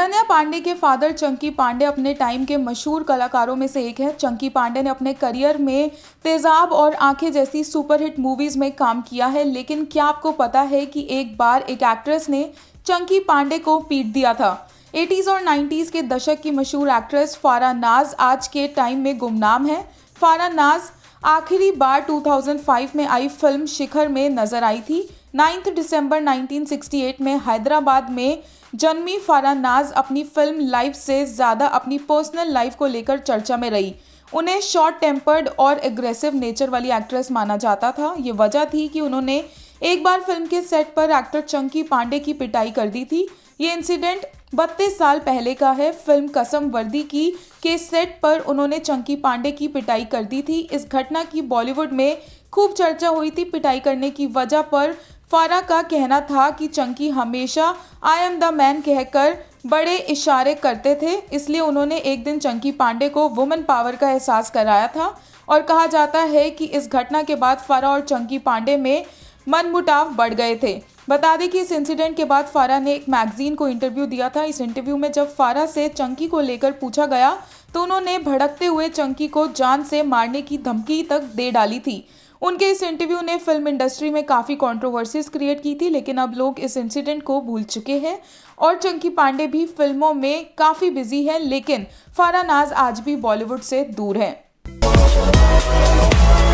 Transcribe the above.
अनन्या पांडे के फादर चंकी पांडे अपने टाइम के मशहूर कलाकारों में से एक है चंकी पांडे ने अपने करियर में तेजाब और आंखें जैसी सुपरहिट मूवीज़ में काम किया है लेकिन क्या आपको पता है कि एक बार एक एक्ट्रेस ने चंकी पांडे को पीट दिया था 80s और 90s के दशक की मशहूर एक्ट्रेस फारा नाज आज के टाइम में गुमनाम है फारा नाज आखिरी बार 2005 में आई फिल्म शिखर में नजर आई थी नाइन्थ दिसंबर 1968 में हैदराबाद में जन्मी नाज अपनी फिल्म लाइफ से ज़्यादा अपनी पर्सनल लाइफ को लेकर चर्चा में रही उन्हें शॉर्ट टेम्पर्ड और एग्रेसिव नेचर वाली एक्ट्रेस माना जाता था ये वजह थी कि उन्होंने एक बार फिल्म के सेट पर एक्टर चंकी पांडे की पिटाई कर दी थी ये इंसिडेंट बत्तीस साल पहले का है फिल्म कसम वर्दी की के सेट पर उन्होंने चंकी पांडे की पिटाई कर दी थी इस घटना की बॉलीवुड में खूब चर्चा हुई थी पिटाई करने की वजह पर फारा का कहना था कि चंकी हमेशा आई एम द मैन कहकर बड़े इशारे करते थे इसलिए उन्होंने एक दिन चंकी पांडे को वुमेन पावर का एहसास कराया था और कहा जाता है कि इस घटना के बाद फारा और चंकी पांडे में मनमुटाव बढ़ गए थे बता दें कि इस इंसिडेंट के बाद फारा ने एक मैगजीन को इंटरव्यू दिया था इस इंटरव्यू में जब फारा से चंकी को लेकर पूछा गया तो उन्होंने भड़कते हुए चंकी को जान से मारने की धमकी तक दे डाली थी उनके इस इंटरव्यू ने फिल्म इंडस्ट्री में काफ़ी कंट्रोवर्सीज क्रिएट की थी लेकिन अब लोग इस इंसिडेंट को भूल चुके हैं और चंकी पांडे भी फिल्मों में काफ़ी बिजी हैं लेकिन फारा नाज आज भी बॉलीवुड से दूर हैं